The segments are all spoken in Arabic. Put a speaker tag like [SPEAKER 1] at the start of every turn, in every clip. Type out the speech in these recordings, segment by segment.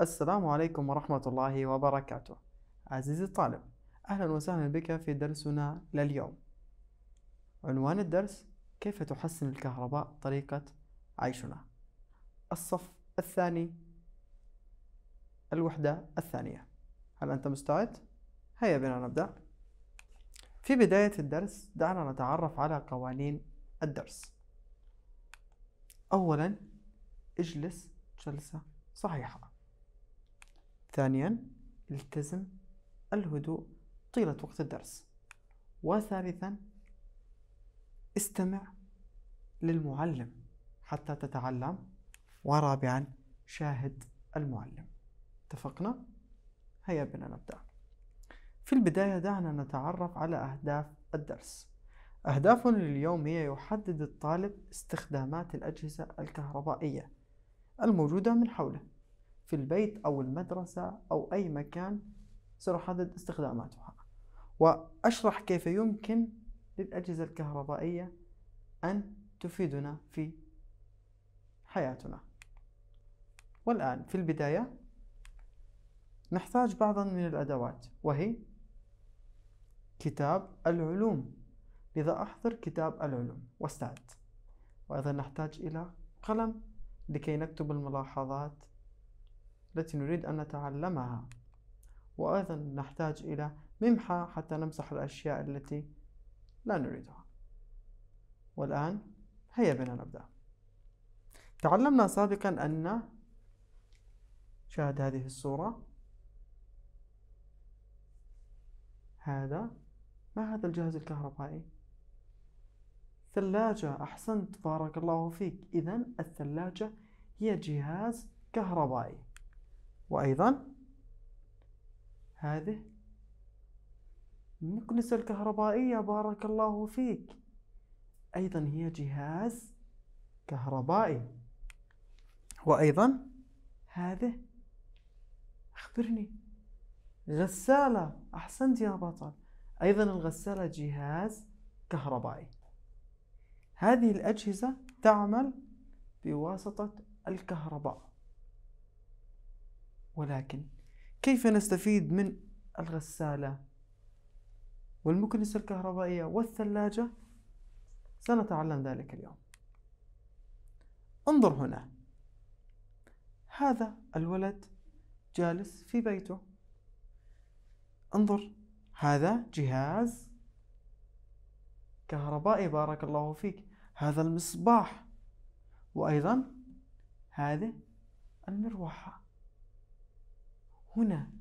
[SPEAKER 1] السلام عليكم ورحمة الله وبركاته عزيزي الطالب أهلا وسهلا بك في درسنا لليوم عنوان الدرس كيف تحسن الكهرباء طريقة عيشنا الصف الثاني الوحدة الثانية هل أنت مستعد؟ هيا بنا نبدأ في بداية الدرس دعنا نتعرف على قوانين الدرس أولا اجلس جلسة صحيحة ثانيا التزم الهدوء طيلة وقت الدرس وثالثا استمع للمعلم حتى تتعلم ورابعا شاهد المعلم اتفقنا؟ هيا بنا نبدأ في البداية دعنا نتعرف على أهداف الدرس أهدافنا لليوم هي يحدد الطالب استخدامات الأجهزة الكهربائية الموجودة من حوله في البيت أو المدرسة أو أي مكان سنحدد استخداماتها وأشرح كيف يمكن للأجهزة الكهربائية أن تفيدنا في حياتنا والآن في البداية نحتاج بعضا من الأدوات وهي كتاب العلوم لذا أحضر كتاب العلوم واستعد وأيضا نحتاج إلى قلم لكي نكتب الملاحظات التي نريد أن نتعلمها وأيضا نحتاج إلى ممحى حتى نمسح الأشياء التي لا نريدها والآن هيا بنا نبدأ تعلمنا سابقا أن شاهد هذه الصورة هذا ما هذا الجهاز الكهربائي ثلاجة أحسنت بارك الله فيك إذا الثلاجة هي جهاز كهربائي وأيضا هذه المكنسة الكهربائية بارك الله فيك أيضا هي جهاز كهربائي وأيضا هذه أخبرني غسالة أحسنت يا بطل أيضا الغسالة جهاز كهربائي هذه الأجهزة تعمل بواسطة الكهرباء ولكن كيف نستفيد من الغسالة والمكنسة الكهربائية والثلاجة سنتعلم ذلك اليوم انظر هنا هذا الولد جالس في بيته انظر هذا جهاز كهربائي بارك الله فيك هذا المصباح وأيضا هذه المروحة هنا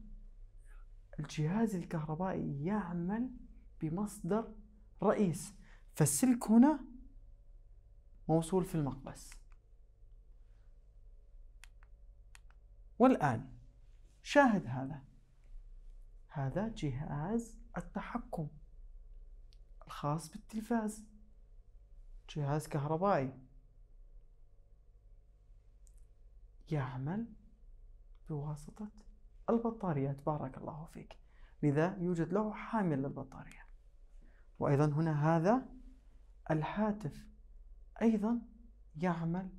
[SPEAKER 1] الجهاز الكهربائي يعمل بمصدر رئيس فالسلك هنا موصول في المقبس والآن شاهد هذا هذا جهاز التحكم الخاص بالتلفاز جهاز كهربائي يعمل بواسطة البطاريات بارك الله فيك لذا يوجد له حامل للبطارية وأيضا هنا هذا الهاتف أيضا يعمل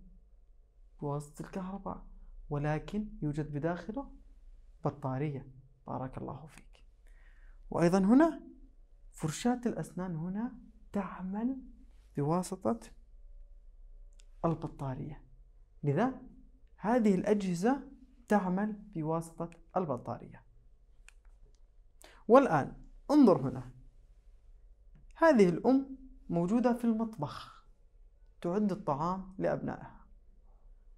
[SPEAKER 1] بواسطة الكهرباء ولكن يوجد بداخله بطارية بارك الله فيك وأيضا هنا فرشاة الأسنان هنا تعمل بواسطة البطارية لذا هذه الأجهزة تعمل بواسطة البطارية والآن انظر هنا هذه الأم موجودة في المطبخ تعد الطعام لأبنائها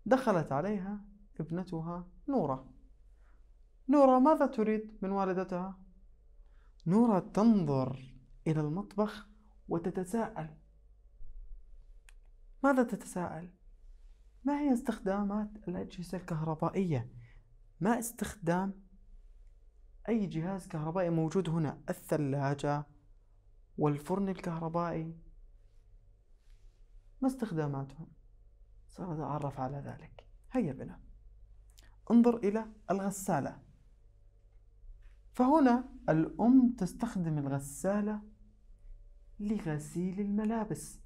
[SPEAKER 1] دخلت عليها ابنتها نورة نورا ماذا تريد من والدتها؟ نورا تنظر إلى المطبخ وتتساءل ماذا تتساءل؟ ما هي استخدامات الأجهزة الكهربائية؟ ما استخدام أي جهاز كهربائي موجود هنا؟ الثلاجة والفرن الكهربائي ما استخداماتهم؟ سنتعرف على ذلك هيا بنا انظر إلى الغسالة فهنا الأم تستخدم الغسالة لغسيل الملابس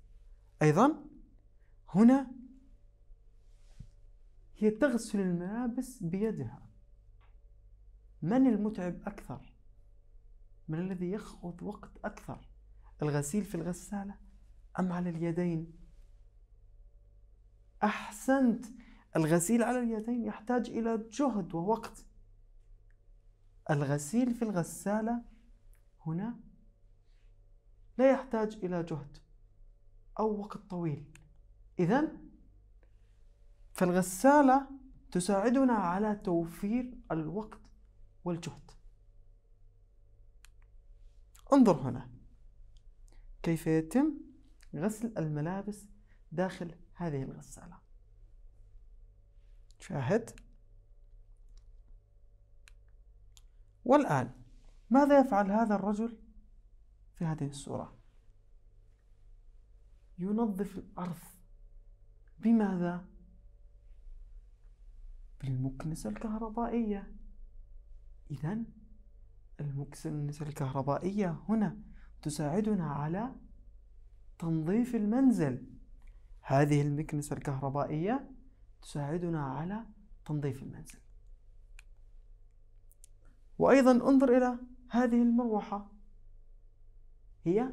[SPEAKER 1] أيضا هنا هي تغسل الملابس بيدها من المتعب أكثر؟ من الذي يأخذ وقت أكثر؟ الغسيل في الغسالة أم على اليدين؟ أحسنت الغسيل على اليدين يحتاج إلى جهد ووقت الغسيل في الغسالة هنا لا يحتاج إلى جهد أو وقت طويل إذا فالغسالة تساعدنا على توفير الوقت والجهد انظر هنا كيف يتم غسل الملابس داخل هذه الغسالة شاهد والآن ماذا يفعل هذا الرجل في هذه الصورة؟ ينظف الأرض بماذا بالمكنسة الكهربائية إذا المكنسة الكهربائية هنا تساعدنا على تنظيف المنزل هذه المكنسة الكهربائية تساعدنا على تنظيف المنزل وأيضا انظر إلى هذه المروحة هي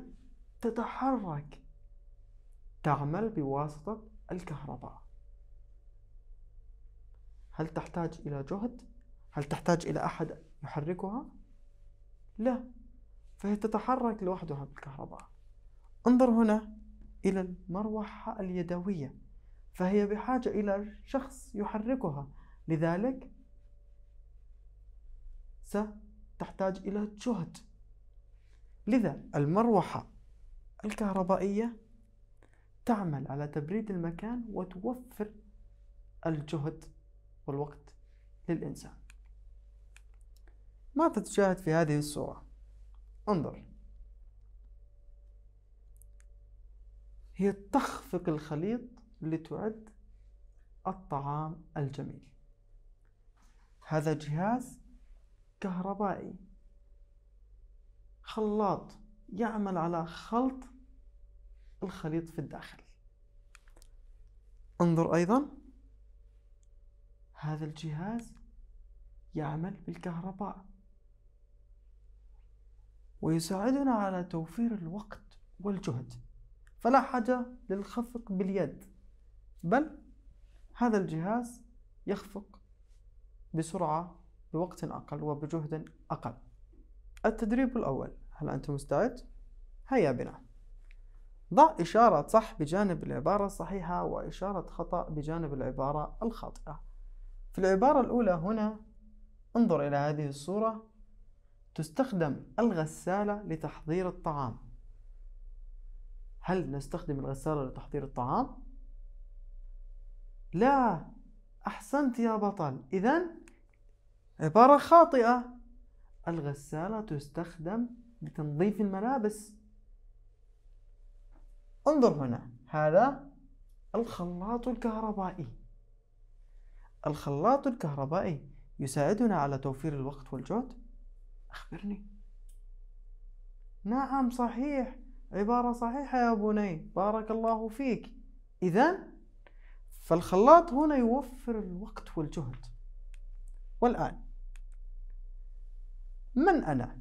[SPEAKER 1] تتحرك تعمل بواسطة الكهرباء هل تحتاج إلى جهد؟ هل تحتاج إلى أحد يحركها؟ لا فهي تتحرك لوحدها بالكهرباء انظر هنا إلى المروحة اليدوية فهي بحاجة إلى شخص يحركها لذلك ستحتاج إلى جهد لذا المروحة الكهربائية تعمل على تبريد المكان وتوفر الجهد والوقت للإنسان ماذا تشاهد في هذه الصورة؟ انظر هي تخفق الخليط لتعد الطعام الجميل هذا جهاز كهربائي خلاط يعمل على خلط الخليط في الداخل انظر أيضا هذا الجهاز يعمل بالكهرباء ويساعدنا على توفير الوقت والجهد فلا حاجة للخفق باليد بل هذا الجهاز يخفق بسرعة بوقت أقل وبجهد أقل التدريب الأول هل أنت مستعد؟ هيا بنا ضع إشارة صح بجانب العبارة الصحيحة وإشارة خطأ بجانب العبارة الخاطئة في العبارة الأولى هنا انظر إلى هذه الصورة تستخدم الغسالة لتحضير الطعام هل نستخدم الغسالة لتحضير الطعام؟ لا أحسنت يا بطل إذا عبارة خاطئة الغسالة تستخدم لتنظيف الملابس انظر هنا هذا الخلاط الكهربائي الخلاط الكهربائي يساعدنا على توفير الوقت والجهد أخبرني نعم صحيح عبارة صحيحة يا بني بارك الله فيك إذا فالخلاط هنا يوفر الوقت والجهد والآن من أنا؟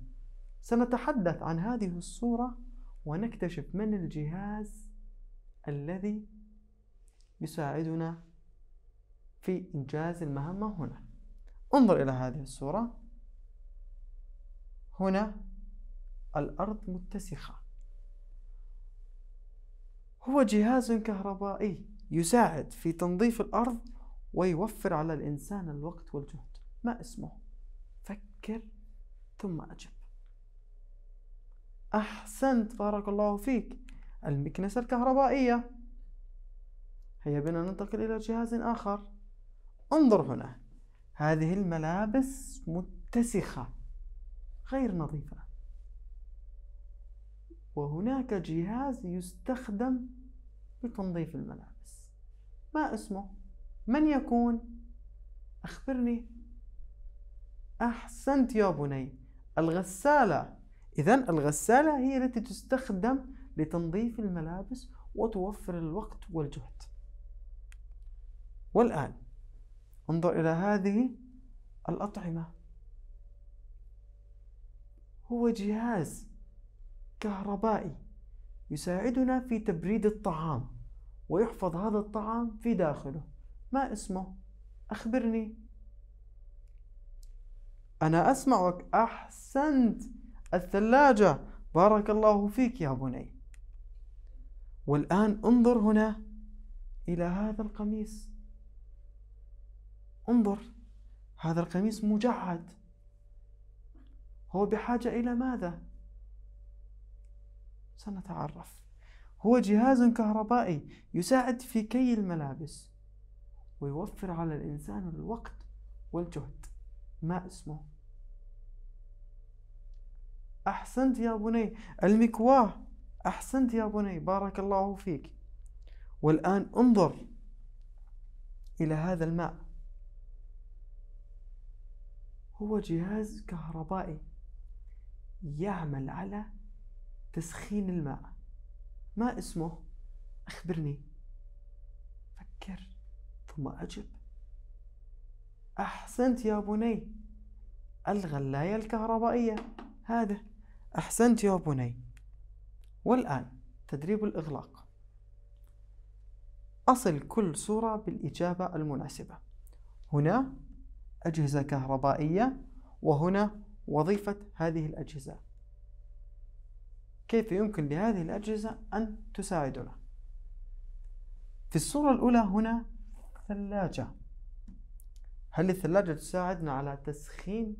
[SPEAKER 1] سنتحدث عن هذه الصورة ونكتشف من الجهاز الذي يساعدنا في إنجاز المهمة هنا انظر إلى هذه الصورة هنا الأرض متسخة هو جهاز كهربائي يساعد في تنظيف الأرض ويوفر على الإنسان الوقت والجهد ما اسمه؟ فكر ثم أجب أحسنت بارك الله فيك المكنسة الكهربائية هيا بنا ننتقل إلى جهاز آخر انظر هنا هذه الملابس متسخة غير نظيفة وهناك جهاز يستخدم لتنظيف الملابس ما اسمه؟ من يكون؟ أخبرني أحسنت يا بني الغسالة إذا الغسالة هي التي تستخدم لتنظيف الملابس وتوفر الوقت والجهد والآن انظر إلى هذه الأطعمة هو جهاز كهربائي يساعدنا في تبريد الطعام ويحفظ هذا الطعام في داخله ما اسمه؟ أخبرني أنا أسمعك أحسنت الثلاجة بارك الله فيك يا بني والآن انظر هنا إلى هذا القميص انظر هذا القميص مجعد هو بحاجة إلى ماذا؟ سنتعرف هو جهاز كهربائي يساعد في كي الملابس ويوفر على الإنسان الوقت والجهد ما اسمه؟ أحسنت يا بني المكواه أحسنت يا بني بارك الله فيك والآن انظر إلى هذا الماء هو جهاز كهربائي يعمل على تسخين الماء ما اسمه أخبرني فكر ثم أجب أحسنت يا بني الغلاية الكهربائية هذا أحسنت يا بني والآن تدريب الإغلاق أصل كل صورة بالإجابة المناسبة هنا أجهزة كهربائية وهنا وظيفة هذه الأجهزة كيف يمكن لهذه الأجهزة أن تساعدنا في الصورة الأولى هنا ثلاجة هل الثلاجة تساعدنا على تسخين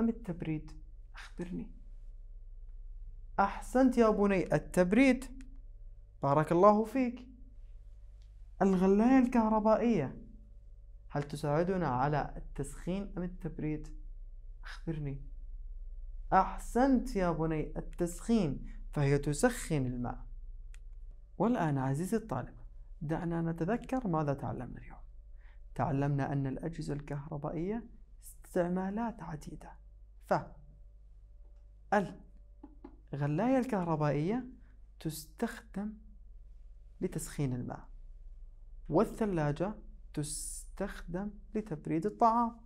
[SPEAKER 1] أم التبريد؟ أخبرني أحسنت يا بني التبريد بارك الله فيك الغلاية الكهربائية هل تساعدنا على التسخين أم التبريد؟ أخبرني أحسنت يا بني التسخين فهي تسخن الماء والآن عزيزي الطالب دعنا نتذكر ماذا تعلمنا اليوم تعلمنا أن الأجهزة الكهربائية استعمالات عديدة ف الغلاية الكهربائية تستخدم لتسخين الماء والثلاجة تستخدم لتبريد الطعام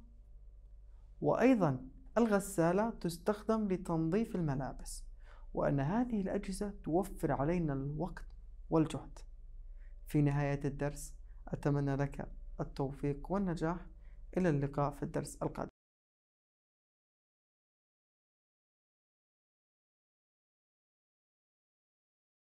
[SPEAKER 1] وأيضا الغسالة تستخدم لتنظيف الملابس وأن هذه الأجهزة توفر علينا الوقت والجهد في نهاية الدرس أتمنى لك التوفيق والنجاح إلى اللقاء في الدرس القادم